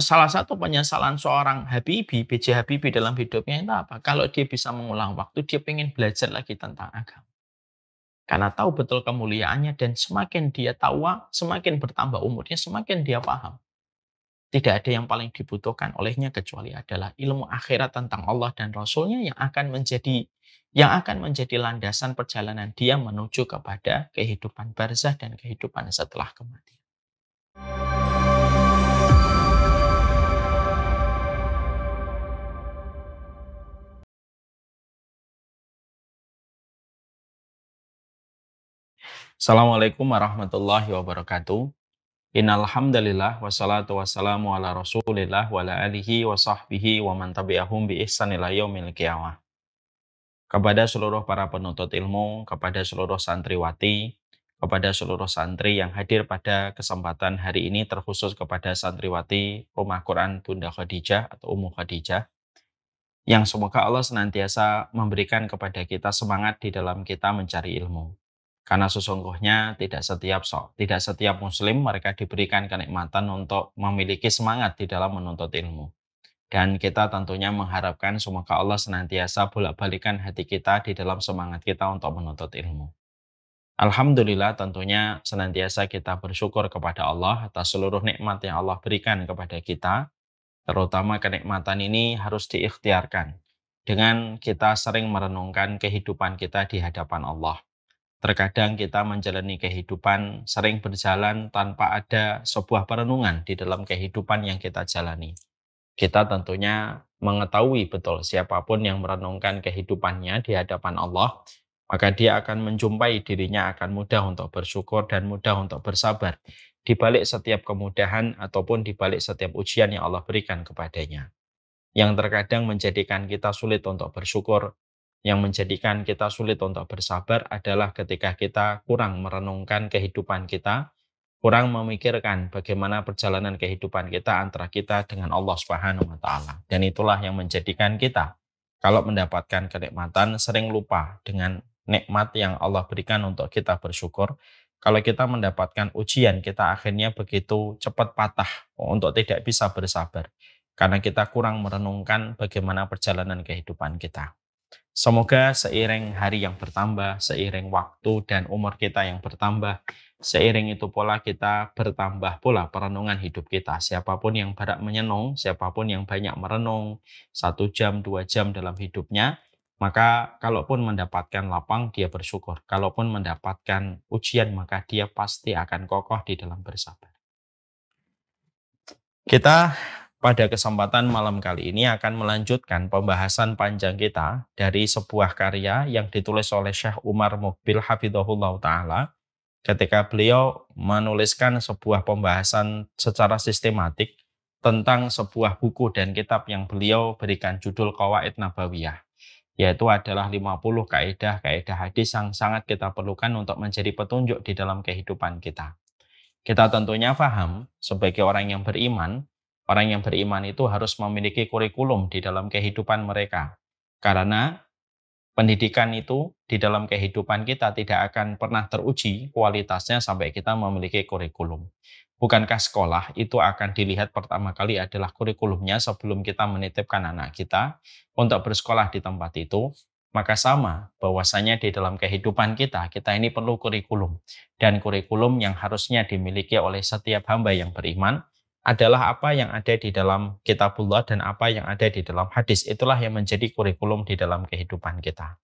Salah satu penyesalan seorang Habibi, BJ Habibi dalam hidupnya itu apa? Kalau dia bisa mengulang waktu, dia ingin belajar lagi tentang agama. Karena tahu betul kemuliaannya dan semakin dia tahu, semakin bertambah umurnya, semakin dia paham. Tidak ada yang paling dibutuhkan olehnya kecuali adalah ilmu akhirat tentang Allah dan Rasulnya yang akan menjadi yang akan menjadi landasan perjalanan dia menuju kepada kehidupan barzah dan kehidupan setelah kematian. Assalamualaikum warahmatullahi wabarakatuh. Innalhamdalillah wassalatu wassalamu ala rasulillah wa ala alihi wa sahbihi wa man tabi'ahum bi ila yaumil qiyamah. Kepada seluruh para penuntut ilmu, kepada seluruh santriwati, kepada seluruh santri yang hadir pada kesempatan hari ini terkhusus kepada santriwati Rumah Quran Bunda Khadijah atau Ummu Khadijah yang semoga Allah senantiasa memberikan kepada kita semangat di dalam kita mencari ilmu. Karena sesungguhnya tidak setiap sok, tidak setiap muslim mereka diberikan kenikmatan untuk memiliki semangat di dalam menuntut ilmu. Dan kita tentunya mengharapkan semoga Allah senantiasa bolak-balikan hati kita di dalam semangat kita untuk menuntut ilmu. Alhamdulillah tentunya senantiasa kita bersyukur kepada Allah atas seluruh nikmat yang Allah berikan kepada kita. Terutama kenikmatan ini harus diikhtiarkan dengan kita sering merenungkan kehidupan kita di hadapan Allah Terkadang kita menjalani kehidupan sering berjalan tanpa ada sebuah perenungan di dalam kehidupan yang kita jalani. Kita tentunya mengetahui betul siapapun yang merenungkan kehidupannya di hadapan Allah, maka dia akan menjumpai dirinya akan mudah untuk bersyukur dan mudah untuk bersabar di balik setiap kemudahan ataupun di balik setiap ujian yang Allah berikan kepadanya. Yang terkadang menjadikan kita sulit untuk bersyukur yang menjadikan kita sulit untuk bersabar adalah ketika kita kurang merenungkan kehidupan kita, kurang memikirkan bagaimana perjalanan kehidupan kita antara kita dengan Allah Subhanahu wa taala. Dan itulah yang menjadikan kita kalau mendapatkan kenikmatan sering lupa dengan nikmat yang Allah berikan untuk kita bersyukur. Kalau kita mendapatkan ujian, kita akhirnya begitu cepat patah untuk tidak bisa bersabar karena kita kurang merenungkan bagaimana perjalanan kehidupan kita. Semoga seiring hari yang bertambah, seiring waktu dan umur kita yang bertambah, seiring itu pola kita bertambah pula perenungan hidup kita. Siapapun yang berat menyenung, siapapun yang banyak merenung, satu jam, dua jam dalam hidupnya, maka kalaupun mendapatkan lapang, dia bersyukur. Kalaupun mendapatkan ujian, maka dia pasti akan kokoh di dalam bersabar. Kita pada kesempatan malam kali ini akan melanjutkan pembahasan panjang kita dari sebuah karya yang ditulis oleh Syekh Umar Mukbil Hafidhullah Ta'ala ketika beliau menuliskan sebuah pembahasan secara sistematik tentang sebuah buku dan kitab yang beliau berikan judul kawaid Nabawiyah yaitu adalah 50 kaidah-kaidah hadis yang sangat kita perlukan untuk menjadi petunjuk di dalam kehidupan kita. Kita tentunya paham sebagai orang yang beriman Orang yang beriman itu harus memiliki kurikulum di dalam kehidupan mereka. Karena pendidikan itu di dalam kehidupan kita tidak akan pernah teruji kualitasnya sampai kita memiliki kurikulum. Bukankah sekolah itu akan dilihat pertama kali adalah kurikulumnya sebelum kita menitipkan anak kita untuk bersekolah di tempat itu? Maka sama bahwasanya di dalam kehidupan kita, kita ini perlu kurikulum. Dan kurikulum yang harusnya dimiliki oleh setiap hamba yang beriman adalah apa yang ada di dalam kitabullah dan apa yang ada di dalam hadis. Itulah yang menjadi kurikulum di dalam kehidupan kita.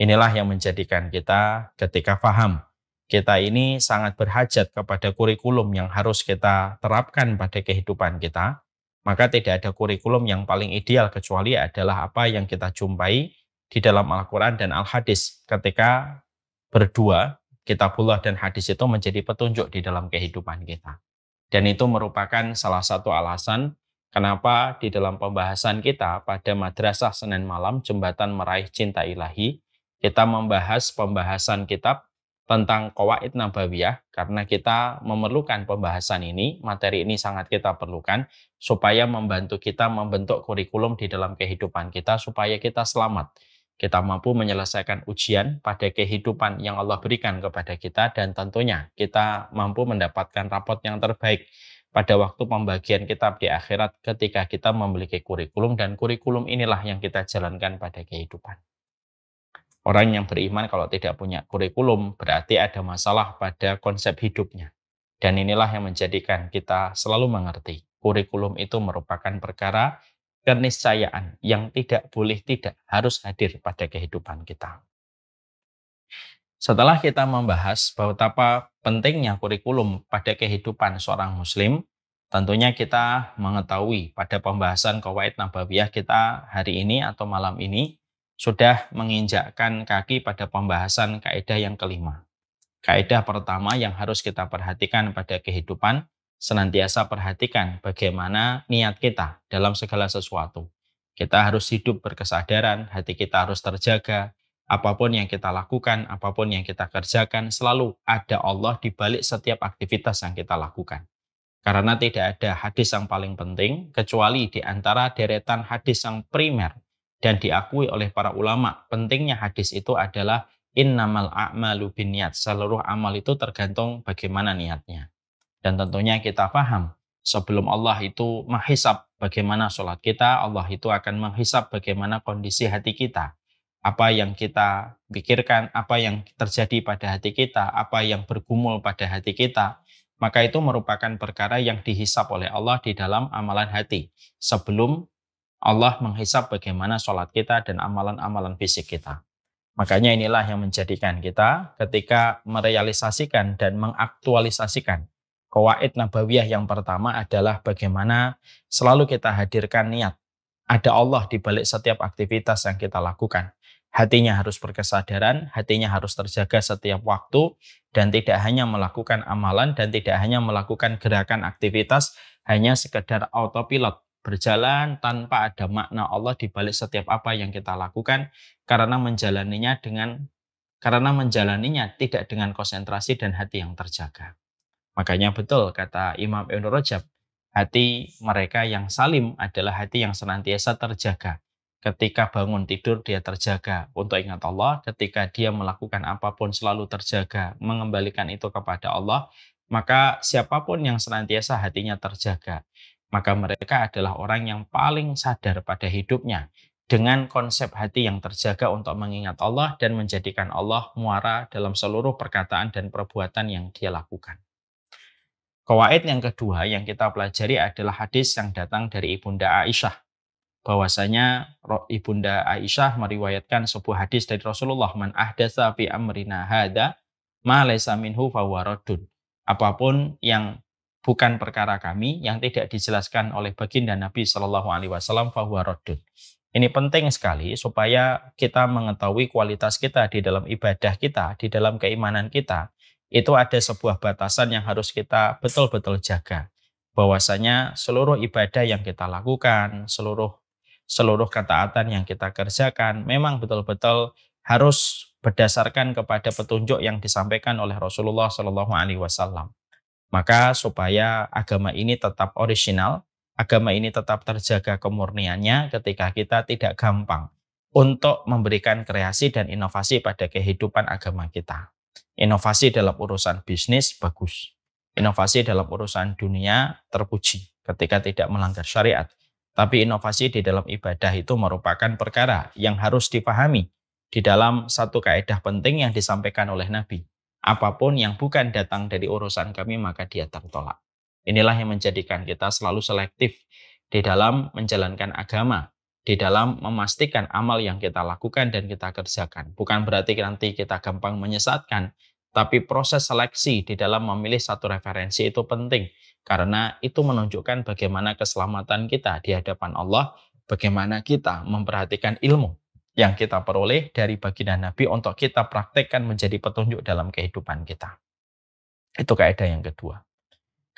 Inilah yang menjadikan kita ketika faham. Kita ini sangat berhajat kepada kurikulum yang harus kita terapkan pada kehidupan kita. Maka tidak ada kurikulum yang paling ideal kecuali adalah apa yang kita jumpai di dalam Al-Quran dan Al-Hadis. Ketika berdua, kitabullah dan hadis itu menjadi petunjuk di dalam kehidupan kita. Dan itu merupakan salah satu alasan kenapa di dalam pembahasan kita pada Madrasah Senin Malam Jembatan Meraih Cinta Ilahi, kita membahas pembahasan kitab tentang Qawaid Nabawiyah karena kita memerlukan pembahasan ini, materi ini sangat kita perlukan supaya membantu kita membentuk kurikulum di dalam kehidupan kita supaya kita selamat kita mampu menyelesaikan ujian pada kehidupan yang Allah berikan kepada kita dan tentunya kita mampu mendapatkan rapot yang terbaik pada waktu pembagian kitab di akhirat ketika kita memiliki kurikulum dan kurikulum inilah yang kita jalankan pada kehidupan. Orang yang beriman kalau tidak punya kurikulum berarti ada masalah pada konsep hidupnya. Dan inilah yang menjadikan kita selalu mengerti kurikulum itu merupakan perkara keniscayaan yang tidak boleh tidak harus hadir pada kehidupan kita. Setelah kita membahas betapa pentingnya kurikulum pada kehidupan seorang muslim, tentunya kita mengetahui pada pembahasan Kawaid Nabawiyah kita hari ini atau malam ini sudah menginjakkan kaki pada pembahasan kaidah yang kelima. Kaidah pertama yang harus kita perhatikan pada kehidupan senantiasa perhatikan bagaimana niat kita dalam segala sesuatu. Kita harus hidup berkesadaran, hati kita harus terjaga. Apapun yang kita lakukan, apapun yang kita kerjakan, selalu ada Allah di balik setiap aktivitas yang kita lakukan. Karena tidak ada hadis yang paling penting, kecuali di antara deretan hadis yang primer dan diakui oleh para ulama. Pentingnya hadis itu adalah innamal a'malu bin niat. Seluruh amal itu tergantung bagaimana niatnya. Dan tentunya kita paham sebelum Allah itu menghisap bagaimana sholat kita, Allah itu akan menghisap bagaimana kondisi hati kita. Apa yang kita pikirkan, apa yang terjadi pada hati kita, apa yang bergumul pada hati kita, maka itu merupakan perkara yang dihisap oleh Allah di dalam amalan hati sebelum Allah menghisap bagaimana sholat kita dan amalan-amalan fisik kita. Makanya inilah yang menjadikan kita ketika merealisasikan dan mengaktualisasikan Kawaid Nabawiyah yang pertama adalah bagaimana selalu kita hadirkan niat. Ada Allah di balik setiap aktivitas yang kita lakukan. Hatinya harus berkesadaran, hatinya harus terjaga setiap waktu, dan tidak hanya melakukan amalan, dan tidak hanya melakukan gerakan aktivitas, hanya sekedar autopilot, berjalan tanpa ada makna Allah di balik setiap apa yang kita lakukan, karena menjalaninya dengan karena menjalaninya tidak dengan konsentrasi dan hati yang terjaga. Makanya betul kata Imam Ibn Rajab, hati mereka yang salim adalah hati yang senantiasa terjaga. Ketika bangun tidur dia terjaga untuk ingat Allah, ketika dia melakukan apapun selalu terjaga, mengembalikan itu kepada Allah, maka siapapun yang senantiasa hatinya terjaga, maka mereka adalah orang yang paling sadar pada hidupnya dengan konsep hati yang terjaga untuk mengingat Allah dan menjadikan Allah muara dalam seluruh perkataan dan perbuatan yang dia lakukan. Kawaid yang kedua yang kita pelajari adalah hadis yang datang dari Ibunda Aisyah. Bahwasanya Ibunda Aisyah meriwayatkan sebuah hadis dari Rasulullah, "Man ahdatsa fi amrina hada ma laysa minhu fawaradun." Apapun yang bukan perkara kami yang tidak dijelaskan oleh baginda Nabi Shallallahu alaihi wasallam fawaradun. Ini penting sekali supaya kita mengetahui kualitas kita di dalam ibadah kita, di dalam keimanan kita itu ada sebuah batasan yang harus kita betul-betul jaga. Bahwasanya seluruh ibadah yang kita lakukan, seluruh seluruh ketaatan yang kita kerjakan memang betul-betul harus berdasarkan kepada petunjuk yang disampaikan oleh Rasulullah Shallallahu Alaihi Wasallam. Maka supaya agama ini tetap original, agama ini tetap terjaga kemurniannya ketika kita tidak gampang untuk memberikan kreasi dan inovasi pada kehidupan agama kita. Inovasi dalam urusan bisnis bagus. Inovasi dalam urusan dunia terpuji ketika tidak melanggar syariat. Tapi inovasi di dalam ibadah itu merupakan perkara yang harus dipahami di dalam satu kaedah penting yang disampaikan oleh Nabi. Apapun yang bukan datang dari urusan kami maka dia tertolak. Inilah yang menjadikan kita selalu selektif di dalam menjalankan agama di dalam memastikan amal yang kita lakukan dan kita kerjakan. Bukan berarti nanti kita gampang menyesatkan, tapi proses seleksi di dalam memilih satu referensi itu penting karena itu menunjukkan bagaimana keselamatan kita di hadapan Allah, bagaimana kita memperhatikan ilmu yang kita peroleh dari baginda Nabi untuk kita praktekkan menjadi petunjuk dalam kehidupan kita. Itu kaidah yang kedua.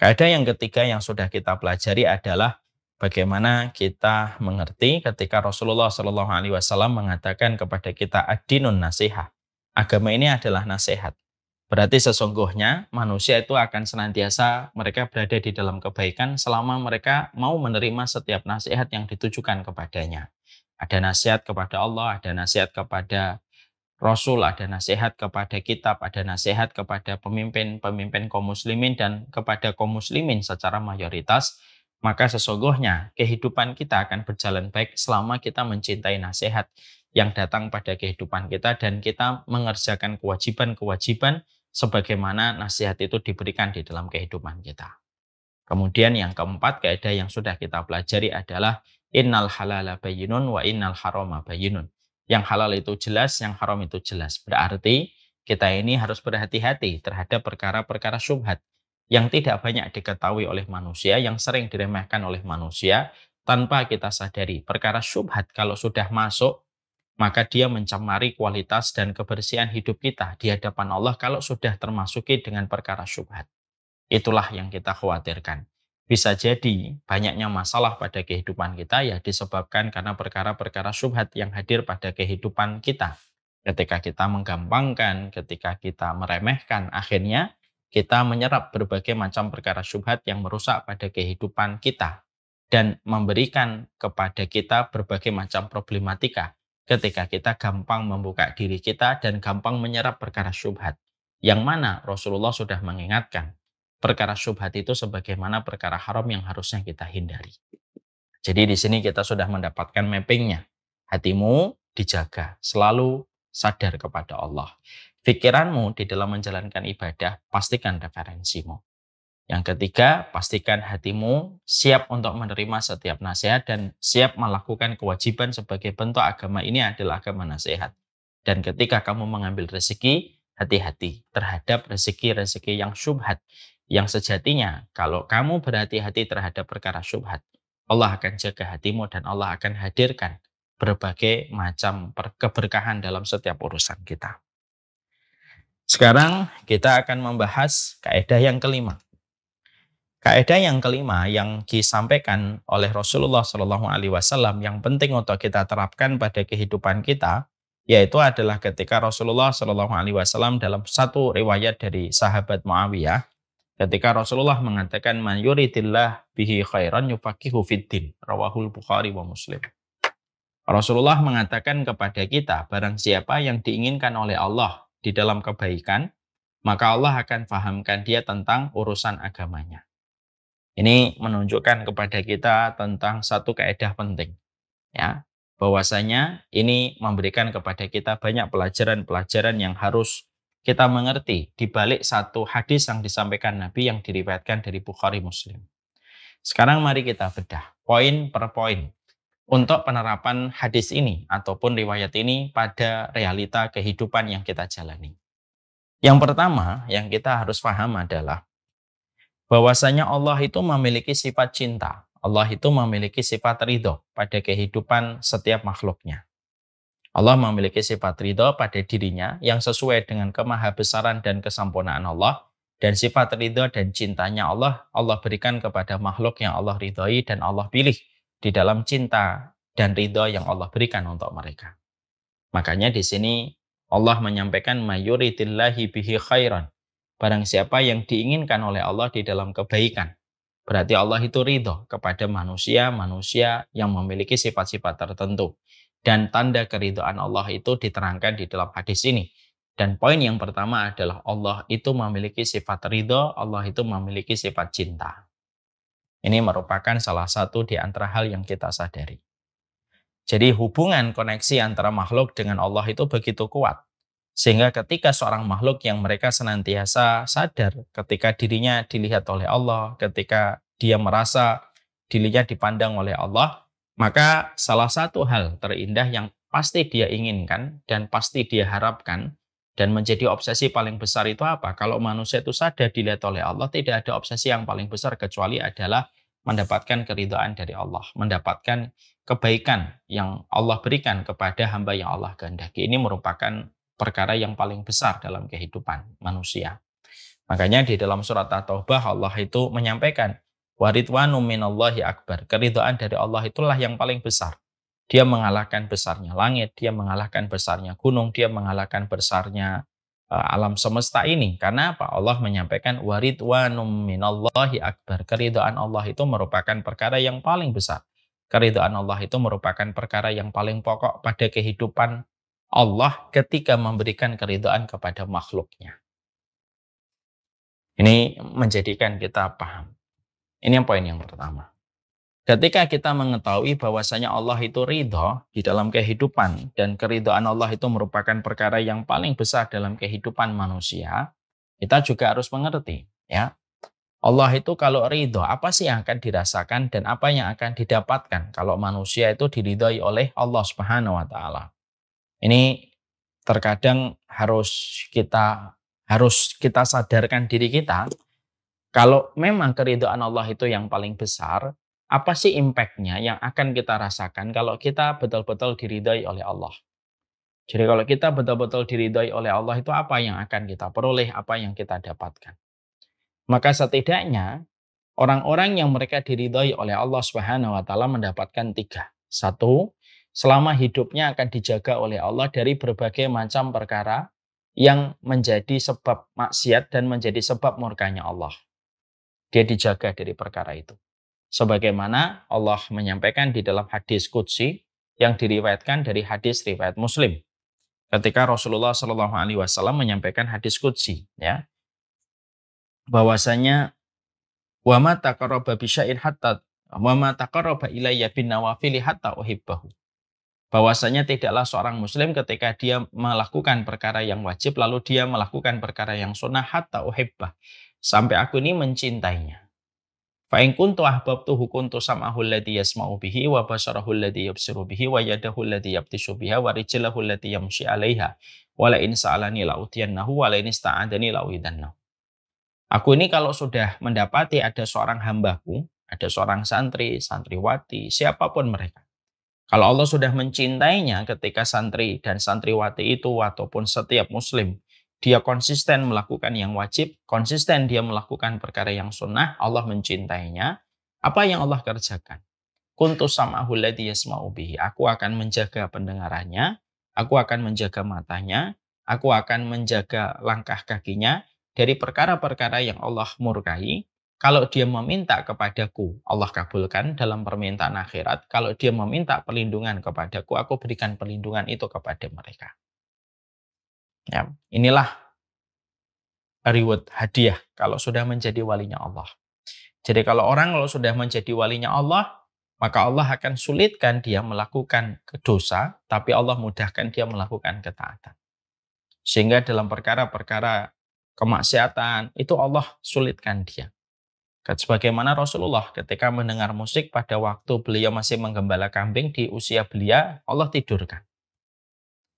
Kaidah yang ketiga yang sudah kita pelajari adalah bagaimana kita mengerti ketika Rasulullah Shallallahu Alaihi Wasallam mengatakan kepada kita adinun nasihat. Agama ini adalah nasihat. Berarti sesungguhnya manusia itu akan senantiasa mereka berada di dalam kebaikan selama mereka mau menerima setiap nasihat yang ditujukan kepadanya. Ada nasihat kepada Allah, ada nasihat kepada Rasul, ada nasihat kepada kitab, ada nasihat kepada pemimpin-pemimpin kaum muslimin dan kepada kaum muslimin secara mayoritas maka sesungguhnya kehidupan kita akan berjalan baik selama kita mencintai nasihat yang datang pada kehidupan kita dan kita mengerjakan kewajiban-kewajiban sebagaimana nasihat itu diberikan di dalam kehidupan kita. Kemudian yang keempat kaidah yang sudah kita pelajari adalah innal halala bayyinun wa innal harama bayyinun. Yang halal itu jelas, yang haram itu jelas. Berarti kita ini harus berhati-hati terhadap perkara-perkara syubhat yang tidak banyak diketahui oleh manusia, yang sering diremehkan oleh manusia tanpa kita sadari. Perkara syubhat kalau sudah masuk, maka dia mencemari kualitas dan kebersihan hidup kita di hadapan Allah kalau sudah termasuki dengan perkara syubhat. Itulah yang kita khawatirkan. Bisa jadi banyaknya masalah pada kehidupan kita ya disebabkan karena perkara-perkara syubhat yang hadir pada kehidupan kita. Ketika kita menggampangkan, ketika kita meremehkan, akhirnya kita menyerap berbagai macam perkara syubhat yang merusak pada kehidupan kita dan memberikan kepada kita berbagai macam problematika ketika kita gampang membuka diri kita dan gampang menyerap perkara syubhat yang mana Rasulullah sudah mengingatkan perkara syubhat itu sebagaimana perkara haram yang harusnya kita hindari. Jadi di sini kita sudah mendapatkan mappingnya. Hatimu dijaga, selalu sadar kepada Allah pikiranmu di dalam menjalankan ibadah, pastikan referensimu. Yang ketiga, pastikan hatimu siap untuk menerima setiap nasihat dan siap melakukan kewajiban sebagai bentuk agama ini adalah agama nasihat. Dan ketika kamu mengambil rezeki, hati-hati terhadap rezeki-rezeki yang syubhat. Yang sejatinya, kalau kamu berhati-hati terhadap perkara syubhat, Allah akan jaga hatimu dan Allah akan hadirkan berbagai macam keberkahan dalam setiap urusan kita. Sekarang kita akan membahas kaidah yang kelima. Kaidah yang kelima yang disampaikan oleh Rasulullah Shallallahu Alaihi Wasallam yang penting untuk kita terapkan pada kehidupan kita, yaitu adalah ketika Rasulullah Shallallahu Alaihi Wasallam dalam satu riwayat dari sahabat Muawiyah, ketika Rasulullah mengatakan man yuridillah bihi khairan yufaqihu fiddin rawahul Bukhari wa Muslim. Rasulullah mengatakan kepada kita barang siapa yang diinginkan oleh Allah di dalam kebaikan, maka Allah akan fahamkan dia tentang urusan agamanya. Ini menunjukkan kepada kita tentang satu kaidah penting, ya, bahwasanya ini memberikan kepada kita banyak pelajaran-pelajaran yang harus kita mengerti di balik satu hadis yang disampaikan Nabi yang diriwayatkan dari Bukhari Muslim. Sekarang mari kita bedah poin per poin untuk penerapan hadis ini ataupun riwayat ini pada realita kehidupan yang kita jalani. Yang pertama yang kita harus paham adalah bahwasanya Allah itu memiliki sifat cinta. Allah itu memiliki sifat ridho pada kehidupan setiap makhluknya. Allah memiliki sifat ridho pada dirinya yang sesuai dengan kemahabesaran dan kesempurnaan Allah dan sifat ridho dan cintanya Allah Allah berikan kepada makhluk yang Allah ridhoi dan Allah pilih di dalam cinta dan ridho yang Allah berikan untuk mereka. Makanya di sini Allah menyampaikan mayuritillahi bihi khairan. Barang siapa yang diinginkan oleh Allah di dalam kebaikan. Berarti Allah itu ridho kepada manusia-manusia yang memiliki sifat-sifat tertentu. Dan tanda keridhaan Allah itu diterangkan di dalam hadis ini. Dan poin yang pertama adalah Allah itu memiliki sifat ridho, Allah itu memiliki sifat cinta. Ini merupakan salah satu di antara hal yang kita sadari. Jadi hubungan koneksi antara makhluk dengan Allah itu begitu kuat. Sehingga ketika seorang makhluk yang mereka senantiasa sadar ketika dirinya dilihat oleh Allah, ketika dia merasa dirinya dipandang oleh Allah, maka salah satu hal terindah yang pasti dia inginkan dan pasti dia harapkan dan menjadi obsesi paling besar itu apa? Kalau manusia itu sadar dilihat oleh Allah, tidak ada obsesi yang paling besar kecuali adalah mendapatkan keridhaan dari Allah, mendapatkan kebaikan yang Allah berikan kepada hamba yang Allah kehendaki. Ini merupakan perkara yang paling besar dalam kehidupan manusia. Makanya di dalam surat At-Taubah Allah itu menyampaikan waridwanu minallahi akbar. Keridhaan dari Allah itulah yang paling besar. Dia mengalahkan besarnya langit, dia mengalahkan besarnya gunung, dia mengalahkan besarnya eh, alam semesta ini. Karena apa? Allah menyampaikan waridwanum minallahi akbar. Keridhaan Allah itu merupakan perkara yang paling besar. Keridhaan Allah itu merupakan perkara yang paling pokok pada kehidupan Allah ketika memberikan keridhaan kepada makhluknya. Ini menjadikan kita paham. Ini yang poin yang pertama. Ketika kita mengetahui bahwasanya Allah itu ridho di dalam kehidupan dan keridhaan Allah itu merupakan perkara yang paling besar dalam kehidupan manusia, kita juga harus mengerti ya. Allah itu kalau ridho, apa sih yang akan dirasakan dan apa yang akan didapatkan kalau manusia itu diridhoi oleh Allah Subhanahu wa taala. Ini terkadang harus kita harus kita sadarkan diri kita kalau memang keridhaan Allah itu yang paling besar, apa sih impactnya yang akan kita rasakan kalau kita betul-betul diridai oleh Allah. Jadi kalau kita betul-betul diridai oleh Allah itu apa yang akan kita peroleh, apa yang kita dapatkan. Maka setidaknya orang-orang yang mereka diridai oleh Allah Subhanahu wa taala mendapatkan tiga. Satu, selama hidupnya akan dijaga oleh Allah dari berbagai macam perkara yang menjadi sebab maksiat dan menjadi sebab murkanya Allah. Dia dijaga dari perkara itu sebagaimana Allah menyampaikan di dalam hadis qudsi yang diriwayatkan dari hadis riwayat Muslim. Ketika Rasulullah Shallallahu alaihi wasallam menyampaikan hadis qudsi ya. Bahwasanya wa ma taqarraba hatta wa ma ilayya bin nawafili hatta uhibbahu. Bahwasanya tidaklah seorang muslim ketika dia melakukan perkara yang wajib lalu dia melakukan perkara yang sunnah hatta uhibbah sampai aku ini mencintainya Fa in kuntu ahbabtuhu kuntu sam'ahu alladhi yasma'u bihi wa basarahu alladhi yabsiru bihi wa yadahu alladhi yabtishu biha wa rijlahu alladhi yamshi 'alaiha wa la in sa'alani la'utiyannahu wa la in ista'adani la'uidannahu. Aku ini kalau sudah mendapati ada seorang hambaku, ada seorang santri, santriwati, siapapun mereka. Kalau Allah sudah mencintainya ketika santri dan santriwati itu ataupun setiap muslim dia konsisten melakukan yang wajib, konsisten dia melakukan perkara yang sunnah, Allah mencintainya. Apa yang Allah kerjakan? Kuntu sam'ahu ladhi yasma'u bihi. Aku akan menjaga pendengarannya, aku akan menjaga matanya, aku akan menjaga langkah kakinya dari perkara-perkara yang Allah murkai. Kalau dia meminta kepadaku, Allah kabulkan dalam permintaan akhirat. Kalau dia meminta perlindungan kepadaku, aku berikan perlindungan itu kepada mereka. Ya, inilah reward hadiah kalau sudah menjadi walinya Allah. Jadi kalau orang kalau sudah menjadi walinya Allah, maka Allah akan sulitkan dia melakukan dosa, tapi Allah mudahkan dia melakukan ketaatan. Sehingga dalam perkara-perkara kemaksiatan itu Allah sulitkan dia. Kan sebagaimana Rasulullah ketika mendengar musik pada waktu beliau masih menggembala kambing di usia belia, Allah tidurkan.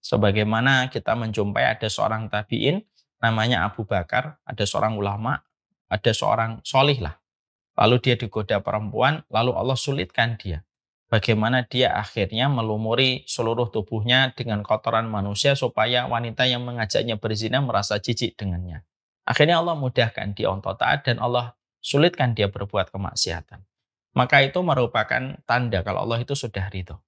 Sebagaimana kita menjumpai ada seorang tabiin namanya Abu Bakar, ada seorang ulama, ada seorang solih lah. Lalu dia digoda perempuan, lalu Allah sulitkan dia. Bagaimana dia akhirnya melumuri seluruh tubuhnya dengan kotoran manusia supaya wanita yang mengajaknya berzina merasa jijik dengannya. Akhirnya Allah mudahkan dia untuk taat dan Allah sulitkan dia berbuat kemaksiatan. Maka itu merupakan tanda kalau Allah itu sudah ridho.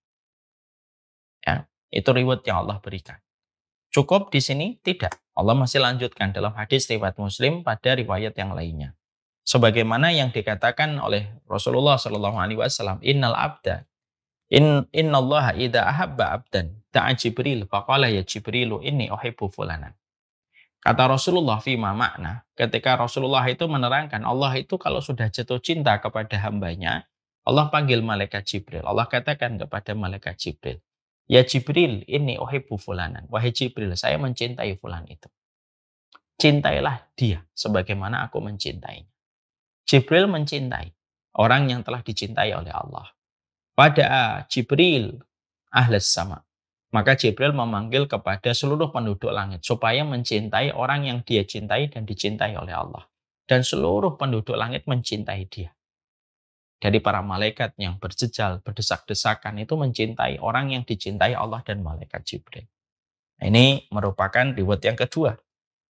Ya, itu reward yang Allah berikan. Cukup di sini? Tidak. Allah masih lanjutkan dalam hadis riwayat Muslim pada riwayat yang lainnya. Sebagaimana yang dikatakan oleh Rasulullah Shallallahu Alaihi Wasallam, Innal abda In innallaha idza ahabba abdan da'a Jibril faqala ya Jibril inni uhibbu fulana. Kata Rasulullah fima makna ketika Rasulullah itu menerangkan Allah itu kalau sudah jatuh cinta kepada hambanya Allah panggil malaikat Jibril. Allah katakan kepada malaikat Jibril, Ya Jibril, ini uhibbu fulanan. Wahai Jibril, saya mencintai fulan itu. Cintailah dia sebagaimana aku mencintainya. Jibril mencintai orang yang telah dicintai oleh Allah. Pada Jibril, ahlas sama. Maka Jibril memanggil kepada seluruh penduduk langit supaya mencintai orang yang dia cintai dan dicintai oleh Allah. Dan seluruh penduduk langit mencintai dia dari para malaikat yang berjejal, berdesak-desakan itu mencintai orang yang dicintai Allah dan malaikat Jibril. Nah, ini merupakan reward yang kedua.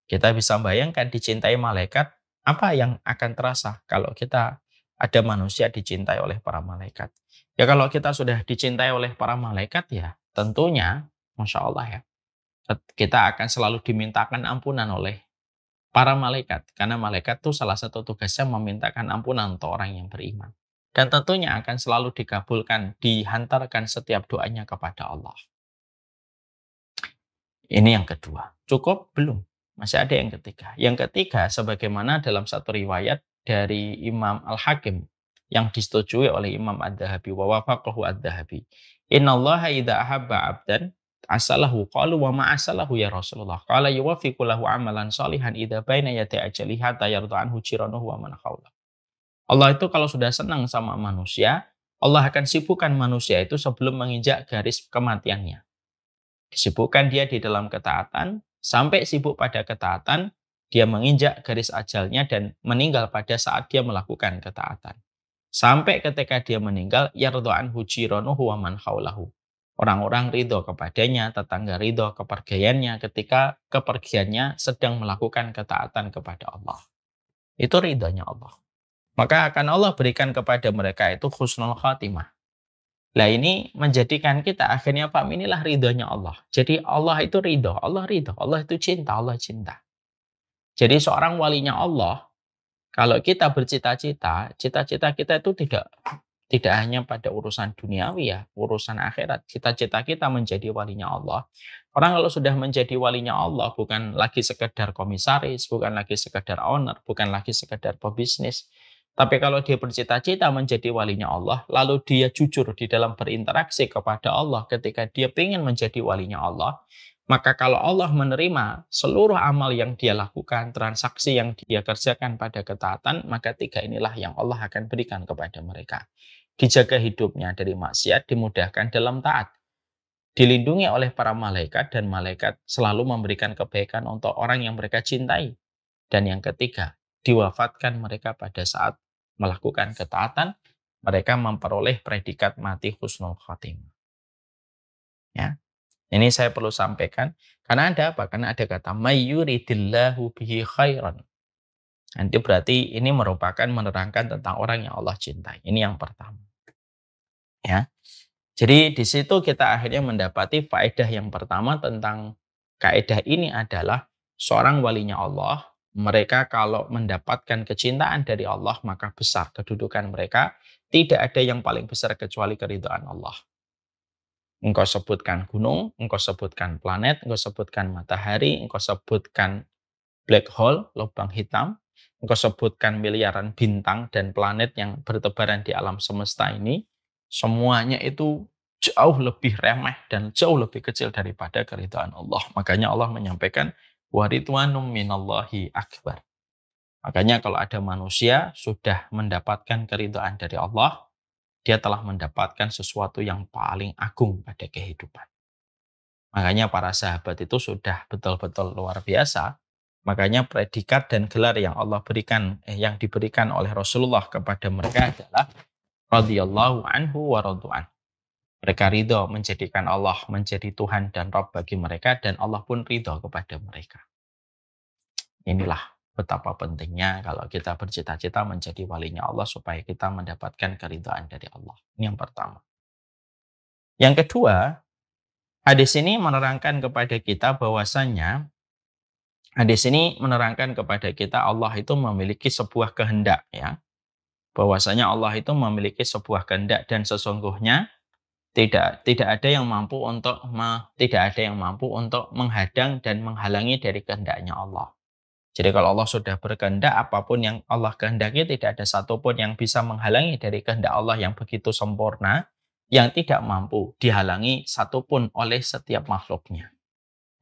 Kita bisa bayangkan dicintai malaikat, apa yang akan terasa kalau kita ada manusia dicintai oleh para malaikat. Ya kalau kita sudah dicintai oleh para malaikat ya tentunya Masya Allah ya kita akan selalu dimintakan ampunan oleh para malaikat. Karena malaikat itu salah satu tugasnya memintakan ampunan untuk orang yang beriman dan tentunya akan selalu dikabulkan, dihantarkan setiap doanya kepada Allah. Ini yang kedua. Cukup? Belum. Masih ada yang ketiga. Yang ketiga, sebagaimana dalam satu riwayat dari Imam Al-Hakim yang disetujui oleh Imam Ad-Dahabi wa wafaqahu Ad-Dahabi. Innallaha idha ahabba 'abdan asalahu qalu wa ma ya Rasulullah. Qala yuwafiqu lahu amalan salihan idha baina yati ajali hatta anhu jiranuhu wa manakawla. Allah itu kalau sudah senang sama manusia, Allah akan sibukkan manusia itu sebelum menginjak garis kematiannya. Disibukkan dia di dalam ketaatan, sampai sibuk pada ketaatan, dia menginjak garis ajalnya dan meninggal pada saat dia melakukan ketaatan. Sampai ketika dia meninggal, yardo'an hujironuhu wa man haulahu. Orang-orang ridho kepadanya, tetangga ridho kepergiannya ketika kepergiannya sedang melakukan ketaatan kepada Allah. Itu ridhonya Allah maka akan Allah berikan kepada mereka itu khusnul khatimah. Nah ini menjadikan kita akhirnya paham inilah ridhonya Allah. Jadi Allah itu ridho, Allah ridho, Allah itu cinta, Allah cinta. Jadi seorang walinya Allah, kalau kita bercita-cita, cita-cita kita itu tidak tidak hanya pada urusan duniawi ya, urusan akhirat. Cita-cita kita menjadi walinya Allah. Orang kalau sudah menjadi walinya Allah, bukan lagi sekedar komisaris, bukan lagi sekedar owner, bukan lagi sekedar pebisnis, tapi kalau dia bercita-cita menjadi walinya Allah, lalu dia jujur di dalam berinteraksi kepada Allah ketika dia ingin menjadi walinya Allah, maka kalau Allah menerima seluruh amal yang dia lakukan, transaksi yang dia kerjakan pada ketaatan, maka tiga inilah yang Allah akan berikan kepada mereka. Dijaga hidupnya dari maksiat, dimudahkan dalam taat. Dilindungi oleh para malaikat dan malaikat selalu memberikan kebaikan untuk orang yang mereka cintai. Dan yang ketiga, diwafatkan mereka pada saat melakukan ketaatan, mereka memperoleh predikat mati husnul khatimah Ya. Ini saya perlu sampaikan karena ada apa? Karena ada kata mayyuridillahu bihi khairan. Nanti berarti ini merupakan menerangkan tentang orang yang Allah cintai. Ini yang pertama. Ya. Jadi di situ kita akhirnya mendapati faedah yang pertama tentang kaidah ini adalah seorang walinya Allah mereka kalau mendapatkan kecintaan dari Allah maka besar kedudukan mereka tidak ada yang paling besar kecuali keridhaan Allah engkau sebutkan gunung engkau sebutkan planet engkau sebutkan matahari engkau sebutkan black hole lubang hitam engkau sebutkan miliaran bintang dan planet yang bertebaran di alam semesta ini semuanya itu jauh lebih remeh dan jauh lebih kecil daripada keridhaan Allah makanya Allah menyampaikan waridwanum minallahi akbar. Makanya kalau ada manusia sudah mendapatkan keridhaan dari Allah, dia telah mendapatkan sesuatu yang paling agung pada kehidupan. Makanya para sahabat itu sudah betul-betul luar biasa. Makanya predikat dan gelar yang Allah berikan, eh, yang diberikan oleh Rasulullah kepada mereka adalah radhiyallahu anhu wa radu'an. Mereka ridho menjadikan Allah menjadi Tuhan dan Rob bagi mereka dan Allah pun ridho kepada mereka. Inilah betapa pentingnya kalau kita bercita-cita menjadi walinya Allah supaya kita mendapatkan keridhaan dari Allah. Ini yang pertama. Yang kedua, hadis ini menerangkan kepada kita bahwasannya Hadis ini menerangkan kepada kita Allah itu memiliki sebuah kehendak ya. Bahwasanya Allah itu memiliki sebuah kehendak dan sesungguhnya tidak tidak ada yang mampu untuk ma, tidak ada yang mampu untuk menghadang dan menghalangi dari kehendaknya Allah. Jadi kalau Allah sudah berkehendak apapun yang Allah kehendaki tidak ada satupun yang bisa menghalangi dari kehendak Allah yang begitu sempurna yang tidak mampu dihalangi satupun oleh setiap makhluknya.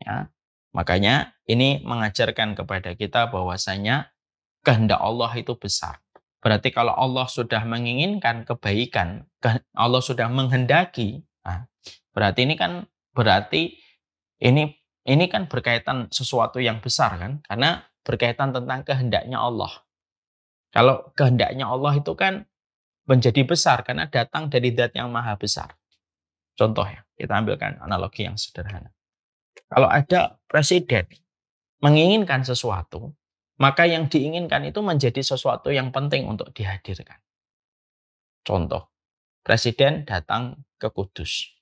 Ya. Makanya ini mengajarkan kepada kita bahwasanya kehendak Allah itu besar. Berarti kalau Allah sudah menginginkan kebaikan, Allah sudah menghendaki, nah, berarti ini kan berarti ini ini kan berkaitan sesuatu yang besar kan? Karena berkaitan tentang kehendaknya Allah. Kalau kehendaknya Allah itu kan menjadi besar karena datang dari dat yang maha besar. Contoh ya, kita ambilkan analogi yang sederhana. Kalau ada presiden menginginkan sesuatu, maka yang diinginkan itu menjadi sesuatu yang penting untuk dihadirkan. Contoh, presiden datang ke Kudus.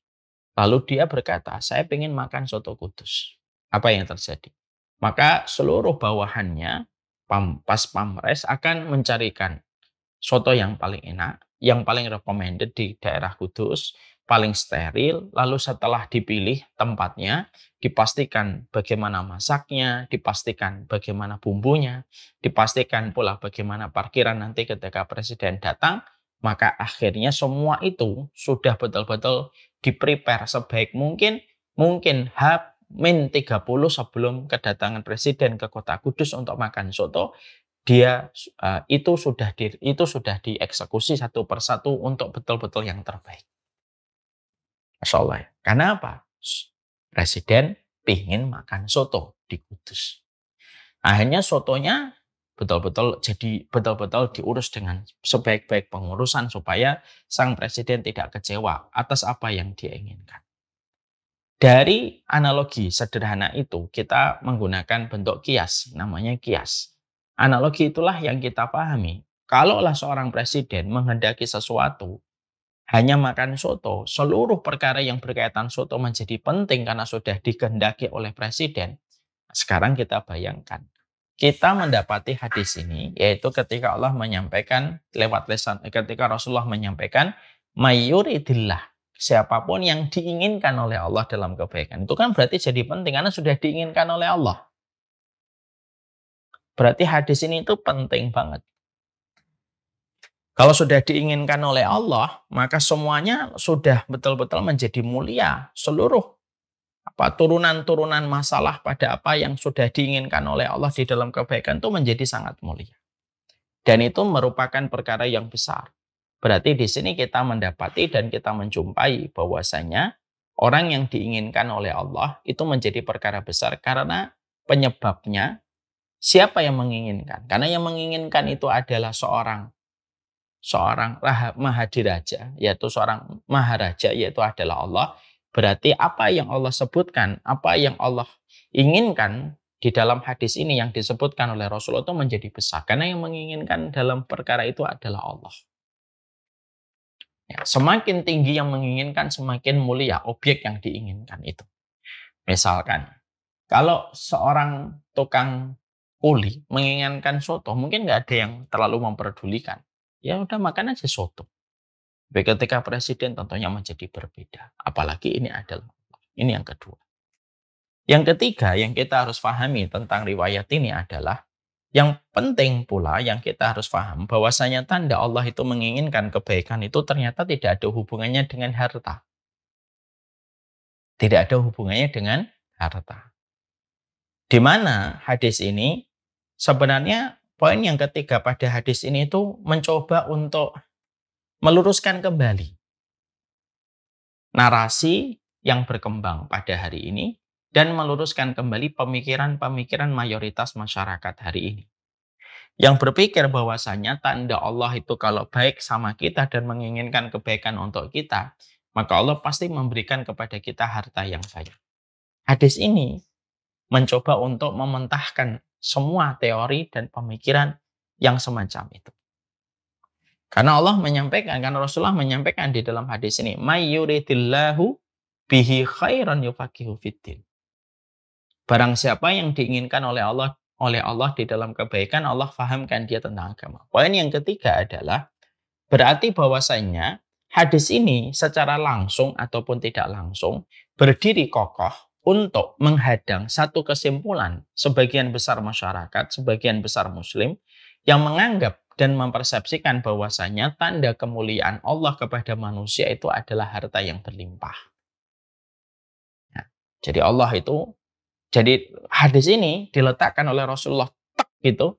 Lalu dia berkata, saya ingin makan soto Kudus. Apa yang terjadi? Maka seluruh bawahannya, pas pamres akan mencarikan soto yang paling enak, yang paling recommended di daerah Kudus, paling steril, lalu setelah dipilih tempatnya, dipastikan bagaimana masaknya, dipastikan bagaimana bumbunya, dipastikan pula bagaimana parkiran nanti ketika presiden datang, maka akhirnya semua itu sudah betul-betul diprepare sebaik mungkin, mungkin H min 30 sebelum kedatangan presiden ke kota Kudus untuk makan soto, dia uh, itu sudah di, itu sudah dieksekusi satu persatu untuk betul-betul yang terbaik. Masya ya. Karena apa? Presiden pingin makan soto di Kudus. Akhirnya sotonya betul-betul jadi betul-betul diurus dengan sebaik-baik pengurusan supaya sang presiden tidak kecewa atas apa yang dia inginkan. Dari analogi sederhana itu kita menggunakan bentuk kias, namanya kias Analogi itulah yang kita pahami. Kalaulah seorang presiden menghendaki sesuatu, hanya makan soto, seluruh perkara yang berkaitan soto menjadi penting karena sudah dikehendaki oleh presiden. Sekarang kita bayangkan, kita mendapati hadis ini yaitu ketika Allah menyampaikan lewat lesan eh, ketika Rasulullah menyampaikan mayuridillah siapapun yang diinginkan oleh Allah dalam kebaikan itu kan berarti jadi penting karena sudah diinginkan oleh Allah Berarti hadis ini itu penting banget. Kalau sudah diinginkan oleh Allah, maka semuanya sudah betul-betul menjadi mulia. Seluruh apa turunan-turunan masalah pada apa yang sudah diinginkan oleh Allah di dalam kebaikan itu menjadi sangat mulia. Dan itu merupakan perkara yang besar. Berarti di sini kita mendapati dan kita menjumpai bahwasanya orang yang diinginkan oleh Allah itu menjadi perkara besar karena penyebabnya Siapa yang menginginkan? Karena yang menginginkan itu adalah seorang seorang mahadiraja, yaitu seorang maharaja, yaitu adalah Allah. Berarti apa yang Allah sebutkan, apa yang Allah inginkan di dalam hadis ini yang disebutkan oleh Rasulullah itu menjadi besar. Karena yang menginginkan dalam perkara itu adalah Allah. Ya, semakin tinggi yang menginginkan, semakin mulia objek yang diinginkan itu. Misalkan, kalau seorang tukang Kuli menginginkan soto, mungkin nggak ada yang terlalu memperdulikan. Ya udah makan aja soto. Tapi ketika presiden tentunya menjadi berbeda. Apalagi ini adalah ini yang kedua. Yang ketiga yang kita harus pahami tentang riwayat ini adalah yang penting pula yang kita harus paham bahwasanya tanda Allah itu menginginkan kebaikan itu ternyata tidak ada hubungannya dengan harta. Tidak ada hubungannya dengan harta. Di mana hadis ini sebenarnya poin yang ketiga pada hadis ini itu mencoba untuk meluruskan kembali narasi yang berkembang pada hari ini dan meluruskan kembali pemikiran-pemikiran mayoritas masyarakat hari ini. Yang berpikir bahwasanya tanda Allah itu kalau baik sama kita dan menginginkan kebaikan untuk kita, maka Allah pasti memberikan kepada kita harta yang banyak. Hadis ini mencoba untuk mementahkan semua teori dan pemikiran yang semacam itu. Karena Allah menyampaikan, karena Rasulullah menyampaikan di dalam hadis ini, "Mayyuridillahu bihi khairan yufaqihu fiddin." Barang siapa yang diinginkan oleh Allah oleh Allah di dalam kebaikan, Allah fahamkan dia tentang agama. Poin yang ketiga adalah berarti bahwasanya hadis ini secara langsung ataupun tidak langsung berdiri kokoh untuk menghadang satu kesimpulan sebagian besar masyarakat, sebagian besar muslim yang menganggap dan mempersepsikan bahwasanya tanda kemuliaan Allah kepada manusia itu adalah harta yang berlimpah. Nah, jadi Allah itu jadi hadis ini diletakkan oleh Rasulullah tek gitu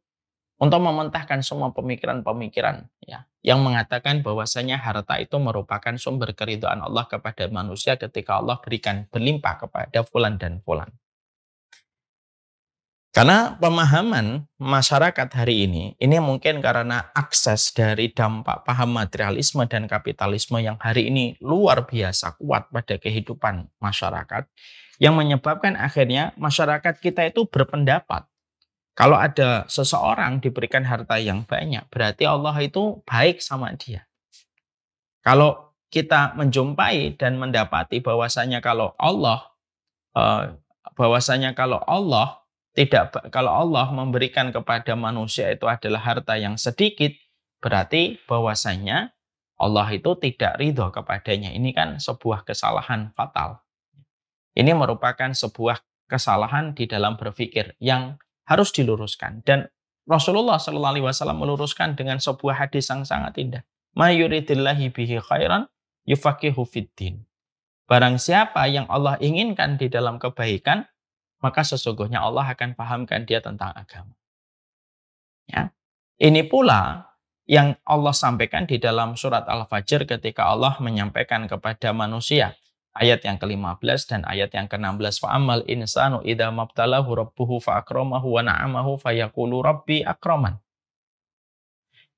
untuk mementahkan semua pemikiran-pemikiran ya yang mengatakan bahwasanya harta itu merupakan sumber keridhaan Allah kepada manusia ketika Allah berikan berlimpah kepada fulan dan fulan. Karena pemahaman masyarakat hari ini, ini mungkin karena akses dari dampak paham materialisme dan kapitalisme yang hari ini luar biasa kuat pada kehidupan masyarakat, yang menyebabkan akhirnya masyarakat kita itu berpendapat kalau ada seseorang diberikan harta yang banyak, berarti Allah itu baik sama dia. Kalau kita menjumpai dan mendapati bahwasanya kalau Allah eh, bahwasanya kalau Allah tidak kalau Allah memberikan kepada manusia itu adalah harta yang sedikit, berarti bahwasanya Allah itu tidak ridho kepadanya. Ini kan sebuah kesalahan fatal. Ini merupakan sebuah kesalahan di dalam berpikir yang harus diluruskan. Dan Rasulullah Shallallahu Alaihi Wasallam meluruskan dengan sebuah hadis yang sangat indah. Mayuridillahi bihi khairan yufakihu fiddin. Barang siapa yang Allah inginkan di dalam kebaikan, maka sesungguhnya Allah akan pahamkan dia tentang agama. Ya. Ini pula yang Allah sampaikan di dalam surat Al-Fajr ketika Allah menyampaikan kepada manusia ayat yang ke-15 dan ayat yang ke-16 fa'amal insanu idza mabtalahu rabbuhu fa'akramahu wa na'amahu fayaqulu rabbi akraman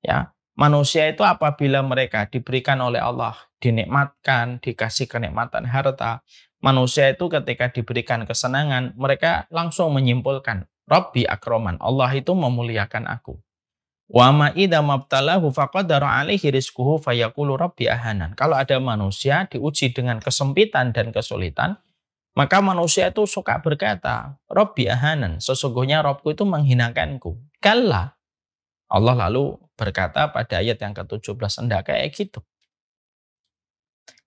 ya manusia itu apabila mereka diberikan oleh Allah dinikmatkan dikasih kenikmatan harta manusia itu ketika diberikan kesenangan mereka langsung menyimpulkan rabbi akraman Allah itu memuliakan aku Wa ma idza mabtalahu faqadara alaihi rizquhu fayaqulu rabbi ahanan. Kalau ada manusia diuji dengan kesempitan dan kesulitan, maka manusia itu suka berkata, Robbi ahanan, sesungguhnya Robku itu menghinakanku. Kala, Allah lalu berkata pada ayat yang ke-17, enggak kayak gitu.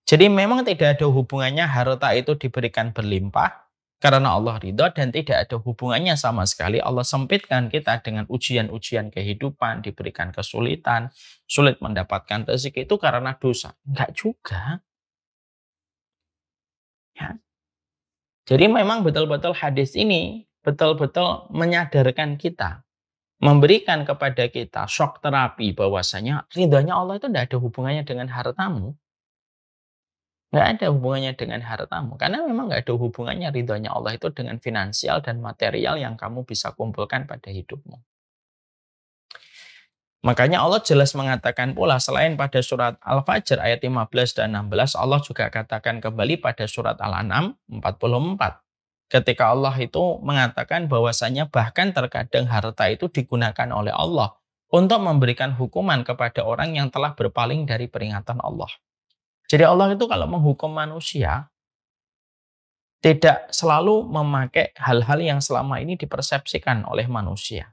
Jadi memang tidak ada hubungannya harta itu diberikan berlimpah karena Allah ridho dan tidak ada hubungannya sama sekali Allah sempitkan kita dengan ujian-ujian kehidupan diberikan kesulitan sulit mendapatkan rezeki itu karena dosa enggak juga ya jadi memang betul-betul hadis ini betul-betul menyadarkan kita memberikan kepada kita shock terapi bahwasanya ridhonya Allah itu tidak ada hubungannya dengan hartamu nggak ada hubungannya dengan hartamu karena memang nggak ada hubungannya ridhonya Allah itu dengan finansial dan material yang kamu bisa kumpulkan pada hidupmu. Makanya Allah jelas mengatakan pula selain pada surat Al-Fajr ayat 15 dan 16 Allah juga katakan kembali pada surat Al-An'am 44. Ketika Allah itu mengatakan bahwasanya bahkan terkadang harta itu digunakan oleh Allah untuk memberikan hukuman kepada orang yang telah berpaling dari peringatan Allah. Jadi Allah itu kalau menghukum manusia tidak selalu memakai hal-hal yang selama ini dipersepsikan oleh manusia.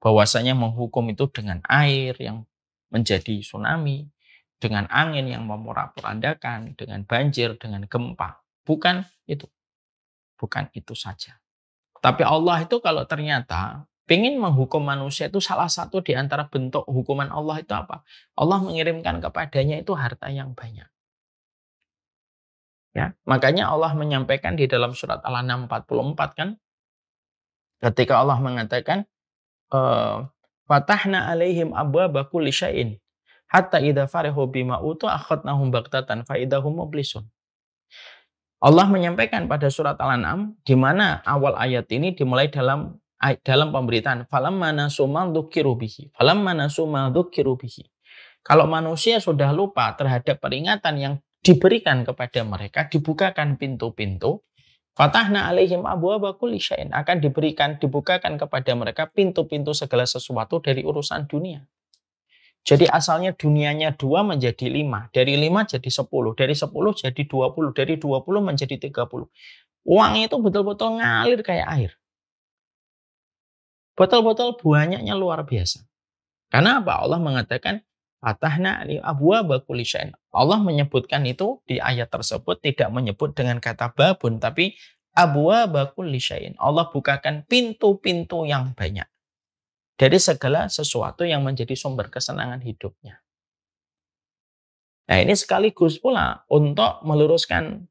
Bahwasanya menghukum itu dengan air yang menjadi tsunami, dengan angin yang memporak-porandakan, dengan banjir, dengan gempa. Bukan itu. Bukan itu saja. Tapi Allah itu kalau ternyata ingin menghukum manusia itu salah satu di antara bentuk hukuman Allah itu apa? Allah mengirimkan kepadanya itu harta yang banyak. Ya, makanya Allah menyampaikan di dalam surat Al-An'am 44 kan ketika Allah mengatakan eh, fatahna alaihim abwaba kulli syai'in hatta idza farihu bima utu akhadnahum baghtatan fa idahum mublisun. Allah menyampaikan pada surat Al-An'am di mana awal ayat ini dimulai dalam dalam pemberitaan falamma nasumal dzukiru bihi falamma nasumal dzukiru bihi. Kalau manusia sudah lupa terhadap peringatan yang diberikan kepada mereka, dibukakan pintu-pintu. Fatahna alaihim abu kulli Akan diberikan, dibukakan kepada mereka pintu-pintu segala sesuatu dari urusan dunia. Jadi asalnya dunianya dua menjadi lima. Dari lima jadi sepuluh. Dari sepuluh jadi dua puluh. Dari dua puluh menjadi tiga puluh. Uang itu betul-betul ngalir kayak air. Betul-betul banyaknya luar biasa. Karena apa? Allah mengatakan, Fatahna li abwaba kulli syai'in. Allah menyebutkan itu di ayat tersebut tidak menyebut dengan kata babun tapi abwaba kulli syai'in. Allah bukakan pintu-pintu yang banyak dari segala sesuatu yang menjadi sumber kesenangan hidupnya. Nah, ini sekaligus pula untuk meluruskan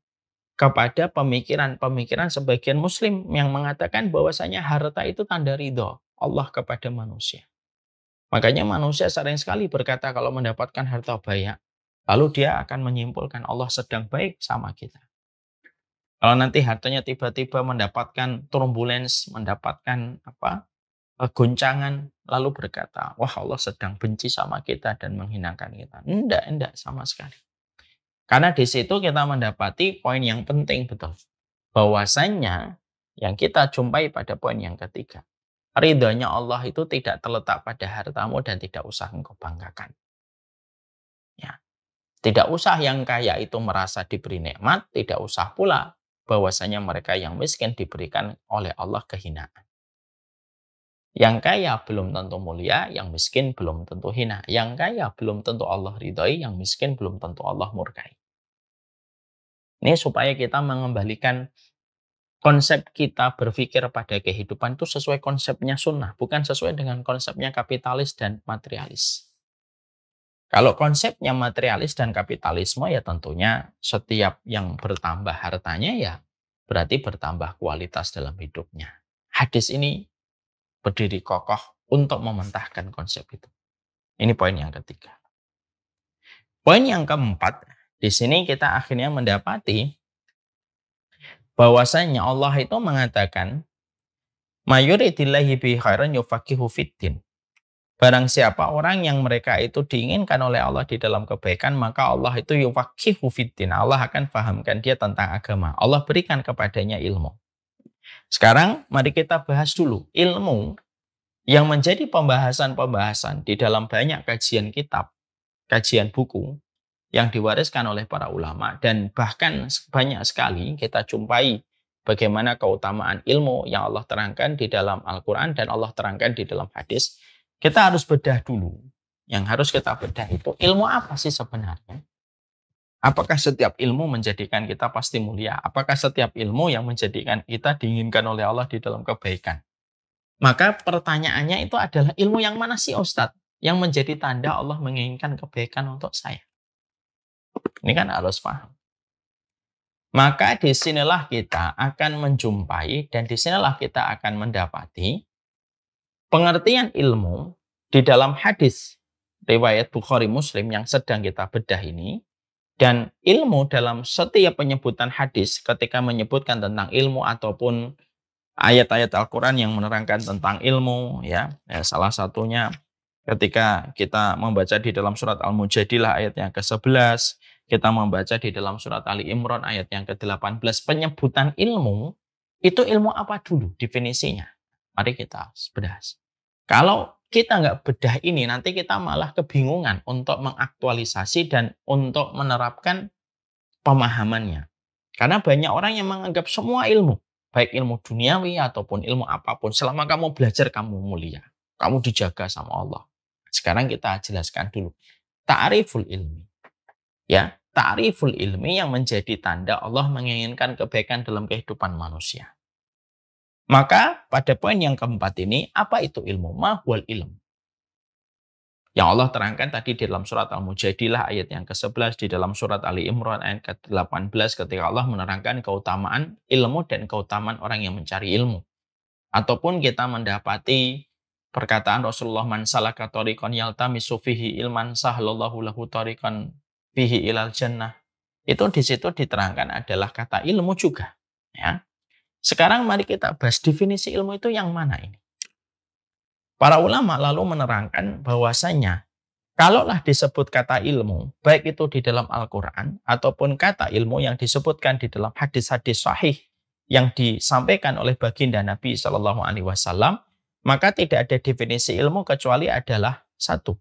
kepada pemikiran-pemikiran sebagian muslim yang mengatakan bahwasanya harta itu tanda ridho Allah kepada manusia. Makanya manusia sering sekali berkata kalau mendapatkan harta banyak, lalu dia akan menyimpulkan Allah sedang baik sama kita. Kalau nanti hartanya tiba-tiba mendapatkan turbulens mendapatkan apa eh, goncangan, lalu berkata, wah Allah sedang benci sama kita dan menghinakan kita. Enggak, enggak sama sekali. Karena di situ kita mendapati poin yang penting betul. Bahwasanya yang kita jumpai pada poin yang ketiga ridhonya Allah itu tidak terletak pada hartamu dan tidak usah engkau banggakan. Ya. Tidak usah yang kaya itu merasa diberi nikmat, tidak usah pula bahwasanya mereka yang miskin diberikan oleh Allah kehinaan. Yang kaya belum tentu mulia, yang miskin belum tentu hina. Yang kaya belum tentu Allah ridhoi, yang miskin belum tentu Allah murkai. Ini supaya kita mengembalikan konsep kita berpikir pada kehidupan itu sesuai konsepnya sunnah, bukan sesuai dengan konsepnya kapitalis dan materialis. Kalau konsepnya materialis dan kapitalisme ya tentunya setiap yang bertambah hartanya ya berarti bertambah kualitas dalam hidupnya. Hadis ini berdiri kokoh untuk mementahkan konsep itu. Ini poin yang ketiga. Poin yang keempat, di sini kita akhirnya mendapati bahwasanya Allah itu mengatakan mayuridillahi bi khairan yufaqihu fiddin. Barang siapa orang yang mereka itu diinginkan oleh Allah di dalam kebaikan, maka Allah itu yufaqihu fiddin. Allah akan fahamkan dia tentang agama. Allah berikan kepadanya ilmu. Sekarang mari kita bahas dulu ilmu yang menjadi pembahasan-pembahasan di dalam banyak kajian kitab, kajian buku, yang diwariskan oleh para ulama dan bahkan banyak sekali kita jumpai bagaimana keutamaan ilmu yang Allah terangkan di dalam Al-Qur'an dan Allah terangkan di dalam hadis. Kita harus bedah dulu. Yang harus kita bedah itu ilmu apa sih sebenarnya? Apakah setiap ilmu menjadikan kita pasti mulia? Apakah setiap ilmu yang menjadikan kita diinginkan oleh Allah di dalam kebaikan? Maka pertanyaannya itu adalah ilmu yang mana sih Ustadz? Yang menjadi tanda Allah menginginkan kebaikan untuk saya. Ini kan harus paham. Maka disinilah kita akan menjumpai dan disinilah kita akan mendapati pengertian ilmu di dalam hadis riwayat Bukhari Muslim yang sedang kita bedah ini dan ilmu dalam setiap penyebutan hadis ketika menyebutkan tentang ilmu ataupun ayat-ayat Al-Quran yang menerangkan tentang ilmu ya, ya salah satunya ketika kita membaca di dalam surat Al-Mujadilah ayat yang ke-11 kita membaca di dalam surat Ali Imran ayat yang ke-18 penyebutan ilmu itu ilmu apa dulu definisinya? Mari kita bedah. Kalau kita nggak bedah ini nanti kita malah kebingungan untuk mengaktualisasi dan untuk menerapkan pemahamannya. Karena banyak orang yang menganggap semua ilmu, baik ilmu duniawi ataupun ilmu apapun, selama kamu belajar kamu mulia, kamu dijaga sama Allah. Sekarang kita jelaskan dulu. Ta'riful ilmi. Ya ta'riful ilmi yang menjadi tanda Allah menginginkan kebaikan dalam kehidupan manusia. Maka pada poin yang keempat ini, apa itu ilmu? Mahwal ilm. Yang Allah terangkan tadi di dalam surat Al-Mujadilah ayat yang ke-11, di dalam surat Ali Imran ayat ke-18 ketika Allah menerangkan keutamaan ilmu dan keutamaan orang yang mencari ilmu. Ataupun kita mendapati perkataan Rasulullah man salaka tariqan yaltamisu fihi ilman sahlallahu lahu tariqan bihi ilal jannah. Itu di situ diterangkan adalah kata ilmu juga. Ya. Sekarang mari kita bahas definisi ilmu itu yang mana ini. Para ulama lalu menerangkan bahwasanya kalaulah disebut kata ilmu, baik itu di dalam Al-Quran ataupun kata ilmu yang disebutkan di dalam hadis-hadis sahih yang disampaikan oleh baginda Nabi Shallallahu Alaihi Wasallam, maka tidak ada definisi ilmu kecuali adalah satu.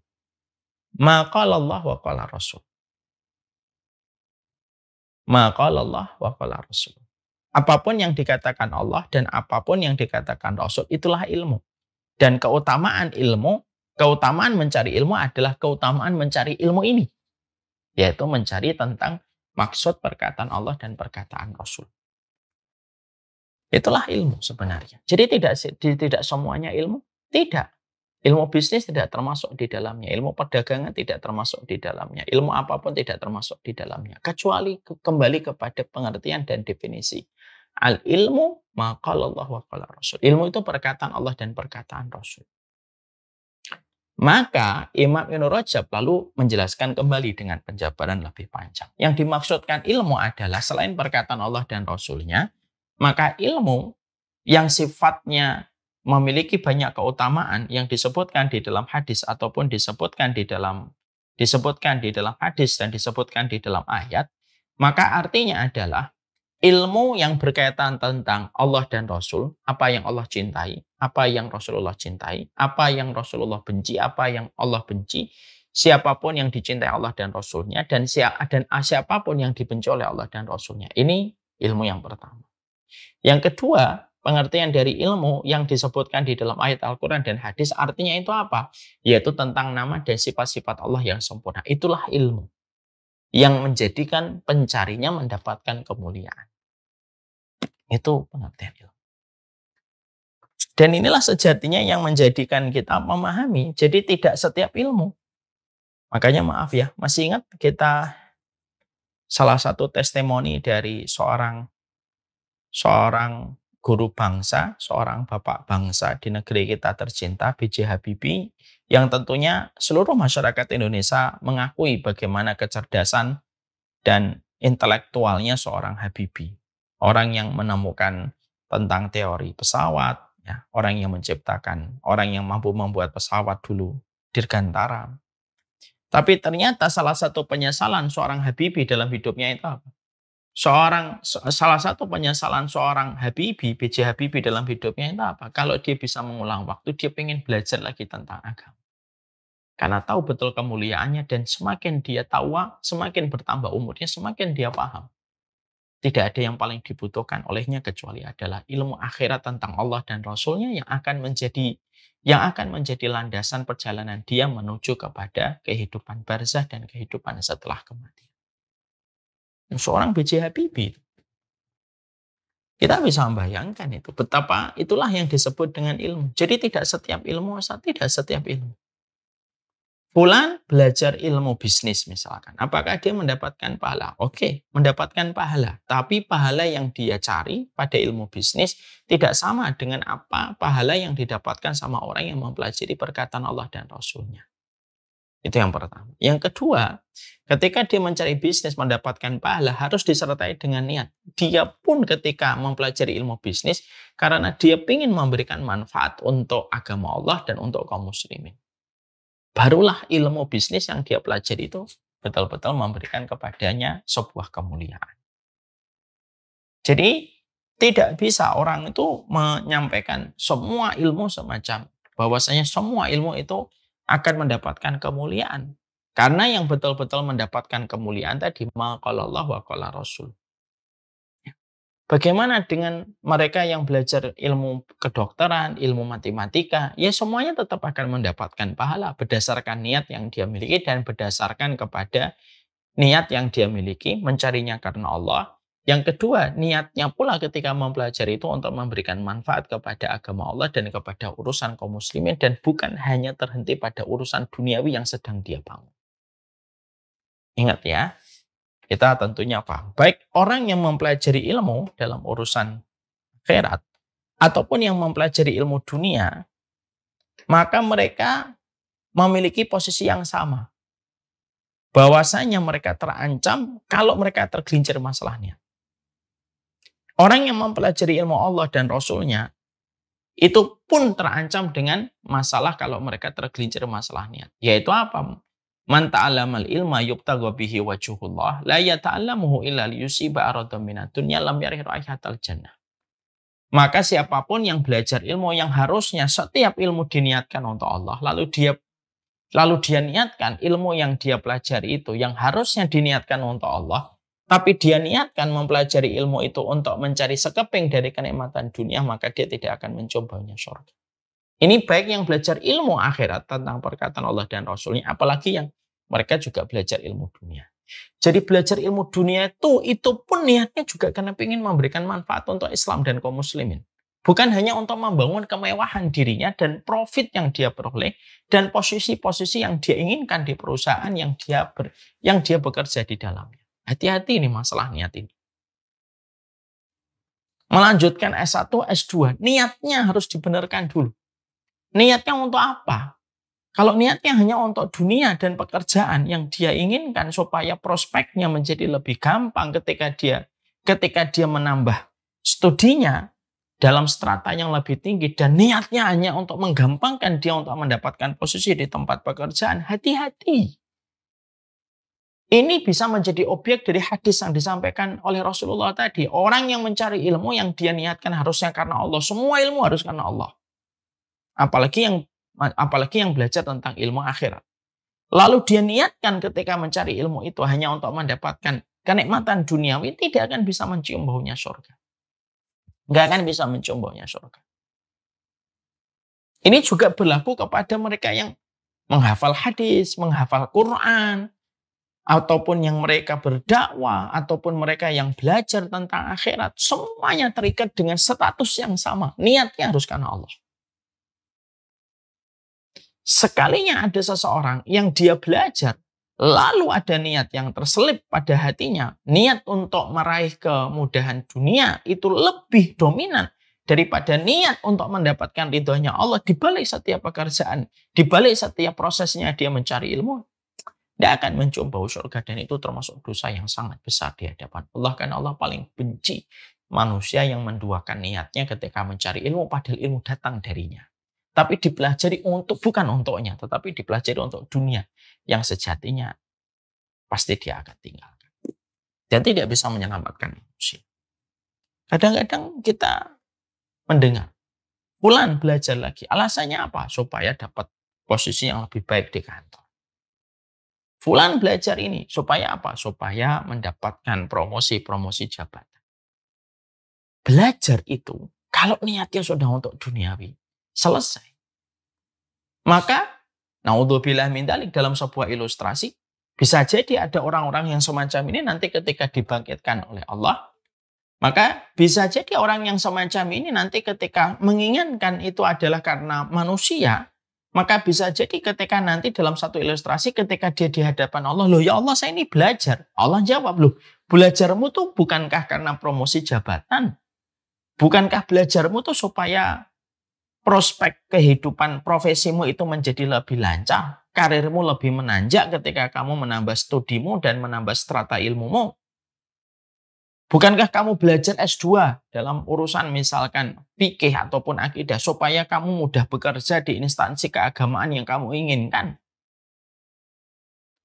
Maka Allah wa qala Rasul. Maka Allah wa Rasul. Apapun yang dikatakan Allah dan apapun yang dikatakan Rasul itulah ilmu. Dan keutamaan ilmu, keutamaan mencari ilmu adalah keutamaan mencari ilmu ini. Yaitu mencari tentang maksud perkataan Allah dan perkataan Rasul. Itulah ilmu sebenarnya. Jadi tidak tidak semuanya ilmu, tidak. Ilmu bisnis tidak termasuk di dalamnya, ilmu perdagangan tidak termasuk di dalamnya, ilmu apapun tidak termasuk di dalamnya, kecuali kembali kepada pengertian dan definisi. Al ilmu maka Allah wa qala Rasul. Ilmu itu perkataan Allah dan perkataan Rasul. Maka Imam Ibn Rajab lalu menjelaskan kembali dengan penjabaran lebih panjang. Yang dimaksudkan ilmu adalah selain perkataan Allah dan Rasulnya, maka ilmu yang sifatnya memiliki banyak keutamaan yang disebutkan di dalam hadis ataupun disebutkan di dalam disebutkan di dalam hadis dan disebutkan di dalam ayat, maka artinya adalah ilmu yang berkaitan tentang Allah dan Rasul, apa yang Allah cintai, apa yang Rasulullah cintai, apa yang Rasulullah benci, apa yang Allah benci, siapapun yang dicintai Allah dan Rasulnya, dan, dan siapapun yang dibenci oleh Allah dan Rasulnya. Ini ilmu yang pertama. Yang kedua, pengertian dari ilmu yang disebutkan di dalam ayat Al-Quran dan hadis artinya itu apa? Yaitu tentang nama dan sifat-sifat Allah yang sempurna. Itulah ilmu yang menjadikan pencarinya mendapatkan kemuliaan. Itu pengertian ilmu. Dan inilah sejatinya yang menjadikan kita memahami. Jadi tidak setiap ilmu. Makanya maaf ya, masih ingat kita salah satu testimoni dari seorang seorang guru bangsa, seorang bapak bangsa di negeri kita tercinta, B.J. Habibie, yang tentunya seluruh masyarakat Indonesia mengakui bagaimana kecerdasan dan intelektualnya seorang Habibie. Orang yang menemukan tentang teori pesawat, ya, orang yang menciptakan, orang yang mampu membuat pesawat dulu, Dirgantara. Tapi ternyata salah satu penyesalan seorang Habibie dalam hidupnya itu apa? seorang salah satu penyesalan seorang Habibi, BJ Habibi dalam hidupnya itu apa? Kalau dia bisa mengulang waktu, dia ingin belajar lagi tentang agama. Karena tahu betul kemuliaannya dan semakin dia tahu, semakin bertambah umurnya, semakin dia paham. Tidak ada yang paling dibutuhkan olehnya kecuali adalah ilmu akhirat tentang Allah dan Rasulnya yang akan menjadi yang akan menjadi landasan perjalanan dia menuju kepada kehidupan barzah dan kehidupan setelah kematian. Seorang B.J. Habibie. Kita bisa membayangkan itu. Betapa itulah yang disebut dengan ilmu. Jadi tidak setiap ilmu, tidak setiap ilmu. Bulan belajar ilmu bisnis misalkan. Apakah dia mendapatkan pahala? Oke, mendapatkan pahala. Tapi pahala yang dia cari pada ilmu bisnis tidak sama dengan apa pahala yang didapatkan sama orang yang mempelajari perkataan Allah dan Rasulnya. Itu yang pertama. Yang kedua, ketika dia mencari bisnis mendapatkan pahala harus disertai dengan niat. Dia pun ketika mempelajari ilmu bisnis karena dia ingin memberikan manfaat untuk agama Allah dan untuk kaum muslimin. Barulah ilmu bisnis yang dia pelajari itu betul-betul memberikan kepadanya sebuah kemuliaan. Jadi tidak bisa orang itu menyampaikan semua ilmu semacam bahwasanya semua ilmu itu akan mendapatkan kemuliaan. Karena yang betul-betul mendapatkan kemuliaan tadi maqalallah wa qala Rasul. Bagaimana dengan mereka yang belajar ilmu kedokteran, ilmu matematika? Ya semuanya tetap akan mendapatkan pahala berdasarkan niat yang dia miliki dan berdasarkan kepada niat yang dia miliki mencarinya karena Allah yang kedua, niatnya pula ketika mempelajari itu untuk memberikan manfaat kepada agama Allah dan kepada urusan kaum muslimin dan bukan hanya terhenti pada urusan duniawi yang sedang dia bangun. Ingat ya, kita tentunya paham. Baik orang yang mempelajari ilmu dalam urusan akhirat ataupun yang mempelajari ilmu dunia, maka mereka memiliki posisi yang sama. Bahwasanya mereka terancam kalau mereka tergelincir masalahnya. Orang yang mempelajari ilmu Allah dan Rasulnya, itu pun terancam dengan masalah kalau mereka tergelincir masalah niat. Yaitu apa? Man al ilma yubtagwa bihi wajuhullah la yata'alamuhu illa liyusiba aradam minatunya lam yarih al jannah. Maka siapapun yang belajar ilmu yang harusnya setiap ilmu diniatkan untuk Allah, lalu dia lalu dia niatkan ilmu yang dia pelajari itu yang harusnya diniatkan untuk Allah, tapi dia niatkan mempelajari ilmu itu untuk mencari sekeping dari kenikmatan dunia, maka dia tidak akan mencobanya surga. Ini baik yang belajar ilmu akhirat tentang perkataan Allah dan Rasulnya, apalagi yang mereka juga belajar ilmu dunia. Jadi belajar ilmu dunia itu, itu pun niatnya juga karena ingin memberikan manfaat untuk Islam dan kaum muslimin. Bukan hanya untuk membangun kemewahan dirinya dan profit yang dia peroleh dan posisi-posisi yang dia inginkan di perusahaan yang dia ber, yang dia bekerja di dalamnya. Hati-hati ini masalah niat ini. Melanjutkan S1, S2, niatnya harus dibenarkan dulu. Niatnya untuk apa? Kalau niatnya hanya untuk dunia dan pekerjaan yang dia inginkan supaya prospeknya menjadi lebih gampang ketika dia ketika dia menambah studinya dalam strata yang lebih tinggi dan niatnya hanya untuk menggampangkan dia untuk mendapatkan posisi di tempat pekerjaan, hati-hati. Ini bisa menjadi objek dari hadis yang disampaikan oleh Rasulullah tadi. Orang yang mencari ilmu yang dia niatkan harusnya karena Allah. Semua ilmu harus karena Allah. Apalagi yang apalagi yang belajar tentang ilmu akhirat. Lalu dia niatkan ketika mencari ilmu itu hanya untuk mendapatkan kenikmatan duniawi, tidak akan bisa mencium baunya surga. Nggak akan bisa mencium baunya surga. Ini juga berlaku kepada mereka yang menghafal hadis, menghafal Quran, ataupun yang mereka berdakwah, ataupun mereka yang belajar tentang akhirat, semuanya terikat dengan status yang sama. Niatnya harus karena Allah. Sekalinya ada seseorang yang dia belajar, lalu ada niat yang terselip pada hatinya, niat untuk meraih kemudahan dunia itu lebih dominan daripada niat untuk mendapatkan ridhonya Allah dibalik setiap pekerjaan, dibalik setiap prosesnya dia mencari ilmu tidak akan mencoba surga dan itu termasuk dosa yang sangat besar di hadapan Allah karena Allah paling benci manusia yang menduakan niatnya ketika mencari ilmu padahal ilmu datang darinya tapi dipelajari untuk bukan untuknya tetapi dipelajari untuk dunia yang sejatinya pasti dia akan tinggalkan dan tidak bisa menyelamatkan manusia kadang-kadang kita mendengar pulang belajar lagi alasannya apa supaya dapat posisi yang lebih baik di kantor Fulan belajar ini supaya apa? Supaya mendapatkan promosi-promosi jabatan. Belajar itu kalau niatnya sudah untuk duniawi, selesai. Maka naudzubillah min dalik dalam sebuah ilustrasi bisa jadi ada orang-orang yang semacam ini nanti ketika dibangkitkan oleh Allah maka bisa jadi orang yang semacam ini nanti ketika menginginkan itu adalah karena manusia maka bisa jadi ketika nanti dalam satu ilustrasi ketika dia di hadapan Allah, loh ya Allah saya ini belajar. Allah jawab, loh belajarmu tuh bukankah karena promosi jabatan? Bukankah belajarmu tuh supaya prospek kehidupan profesimu itu menjadi lebih lancar? Karirmu lebih menanjak ketika kamu menambah studimu dan menambah strata ilmumu? Bukankah kamu belajar S2 dalam urusan misalkan fikih ataupun akidah supaya kamu mudah bekerja di instansi keagamaan yang kamu inginkan?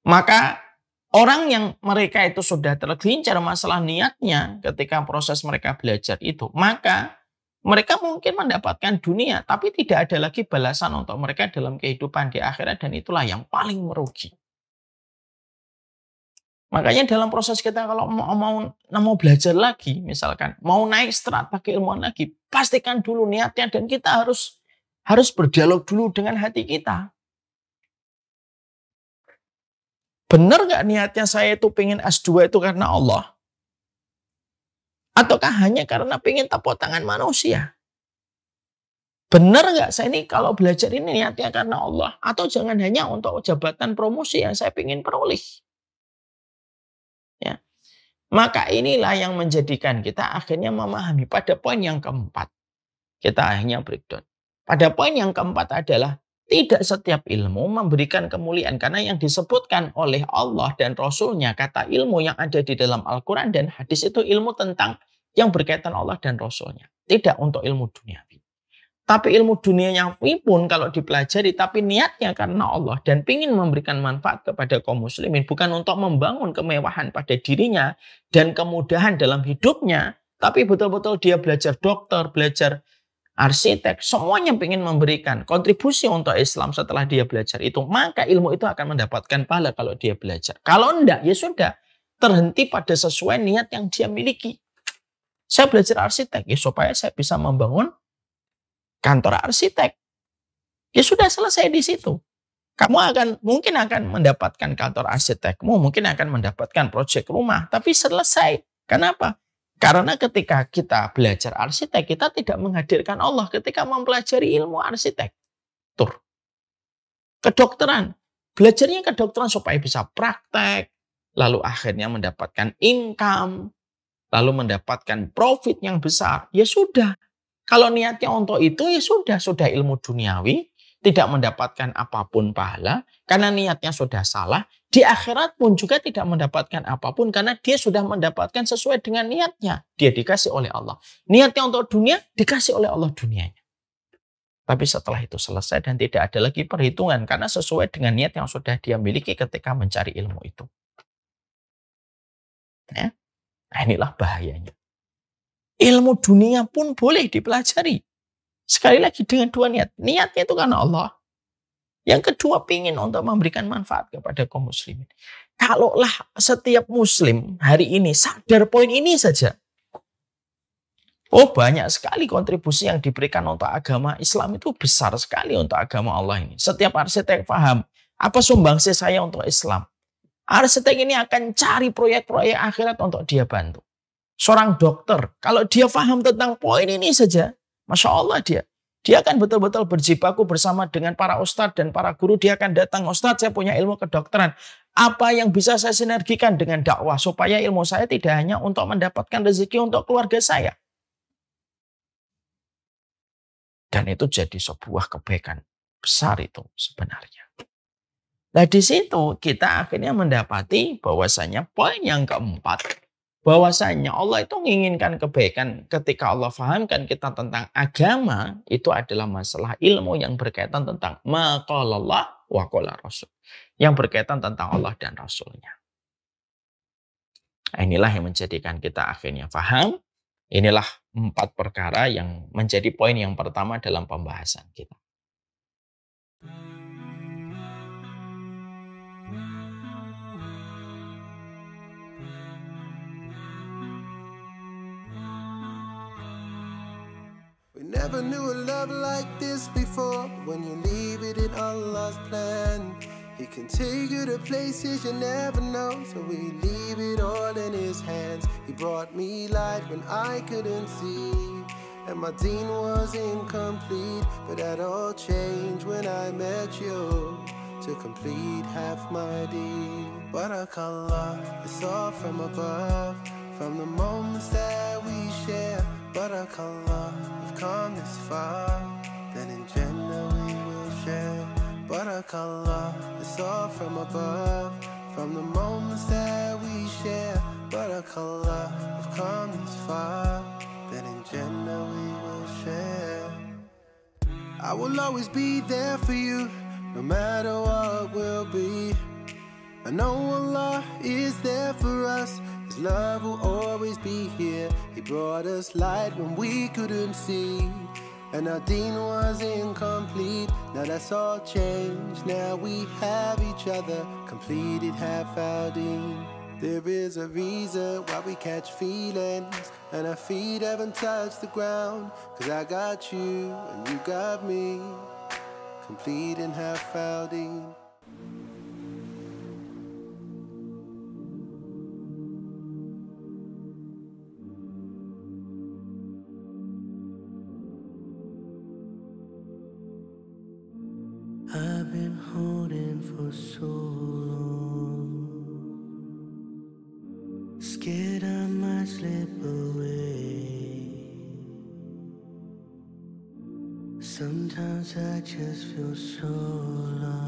Maka orang yang mereka itu sudah tergelincir masalah niatnya ketika proses mereka belajar itu, maka mereka mungkin mendapatkan dunia, tapi tidak ada lagi balasan untuk mereka dalam kehidupan di akhirat dan itulah yang paling merugi. Makanya dalam proses kita kalau mau, mau mau belajar lagi, misalkan mau naik strat pakai ilmuwan lagi, pastikan dulu niatnya dan kita harus harus berdialog dulu dengan hati kita. Benar nggak niatnya saya itu pengen S2 itu karena Allah? Ataukah hanya karena pengen tepuk tangan manusia? Benar nggak saya ini kalau belajar ini niatnya karena Allah? Atau jangan hanya untuk jabatan promosi yang saya ingin peroleh? Maka inilah yang menjadikan kita akhirnya memahami pada poin yang keempat. Kita akhirnya breakdown. Pada poin yang keempat adalah tidak setiap ilmu memberikan kemuliaan. Karena yang disebutkan oleh Allah dan Rasulnya, kata ilmu yang ada di dalam Al-Quran dan hadis itu ilmu tentang yang berkaitan Allah dan Rasulnya. Tidak untuk ilmu duniawi. Tapi ilmu dunianya pun kalau dipelajari, tapi niatnya karena Allah dan ingin memberikan manfaat kepada kaum muslimin, bukan untuk membangun kemewahan pada dirinya dan kemudahan dalam hidupnya, tapi betul-betul dia belajar dokter, belajar arsitek, semuanya ingin memberikan kontribusi untuk Islam setelah dia belajar itu. Maka ilmu itu akan mendapatkan pahala kalau dia belajar. Kalau enggak, ya sudah. Terhenti pada sesuai niat yang dia miliki. Saya belajar arsitek ya supaya saya bisa membangun kantor arsitek. Ya sudah selesai di situ. Kamu akan mungkin akan mendapatkan kantor arsitekmu, mungkin akan mendapatkan proyek rumah, tapi selesai. Kenapa? Karena ketika kita belajar arsitek, kita tidak menghadirkan Allah ketika mempelajari ilmu arsitek, tur. Kedokteran, belajarnya kedokteran supaya bisa praktek, lalu akhirnya mendapatkan income, lalu mendapatkan profit yang besar. Ya sudah, kalau niatnya untuk itu ya sudah, sudah ilmu duniawi, tidak mendapatkan apapun pahala karena niatnya sudah salah. Di akhirat pun juga tidak mendapatkan apapun karena dia sudah mendapatkan sesuai dengan niatnya. Dia dikasih oleh Allah. Niatnya untuk dunia dikasih oleh Allah dunianya. Tapi setelah itu selesai dan tidak ada lagi perhitungan karena sesuai dengan niat yang sudah dia miliki ketika mencari ilmu itu. Ya. Nah, inilah bahayanya ilmu dunia pun boleh dipelajari. Sekali lagi dengan dua niat. Niatnya itu karena Allah. Yang kedua pingin untuk memberikan manfaat kepada kaum muslimin. Kalaulah setiap muslim hari ini sadar poin ini saja. Oh banyak sekali kontribusi yang diberikan untuk agama Islam itu besar sekali untuk agama Allah ini. Setiap arsitek paham apa sumbangsi saya untuk Islam. Arsitek ini akan cari proyek-proyek akhirat untuk dia bantu seorang dokter, kalau dia paham tentang poin ini saja, Masya Allah dia. Dia akan betul-betul berjibaku bersama dengan para ustadz dan para guru. Dia akan datang, ustadz saya punya ilmu kedokteran. Apa yang bisa saya sinergikan dengan dakwah supaya ilmu saya tidak hanya untuk mendapatkan rezeki untuk keluarga saya. Dan itu jadi sebuah kebaikan besar itu sebenarnya. Nah di situ kita akhirnya mendapati bahwasanya poin yang keempat bahwasanya Allah itu menginginkan kebaikan ketika Allah fahamkan kita tentang agama itu adalah masalah ilmu yang berkaitan tentang maqalallah wa qala rasul yang berkaitan tentang Allah dan rasulnya inilah yang menjadikan kita akhirnya faham inilah empat perkara yang menjadi poin yang pertama dalam pembahasan kita hmm. Never knew a love like this before. When you leave it in Allah's plan, He can take you to places you never know. So we leave it all in His hands. He brought me light when I couldn't see. And my deen was incomplete, but that all changed when I met you to complete half my deed. Barakallah, it's all from above, from the moments that we share. Barakallah we've come this far, then in gender we will share. But Buttercolor, it's all from above, from the moments that we share. But Buttercolor, we've come this far, then in gender we will share. I will always be there for you, no matter what will be. I know Allah is there for us his love will always be here. He brought us light when we couldn't see. And our dean was incomplete. Now that's all changed. Now we have each other. Completed half our dean. There is a reason why we catch feelings. And our feet haven't touched the ground. Cause I got you and you got me. Completing half our dean. I just feel so lost.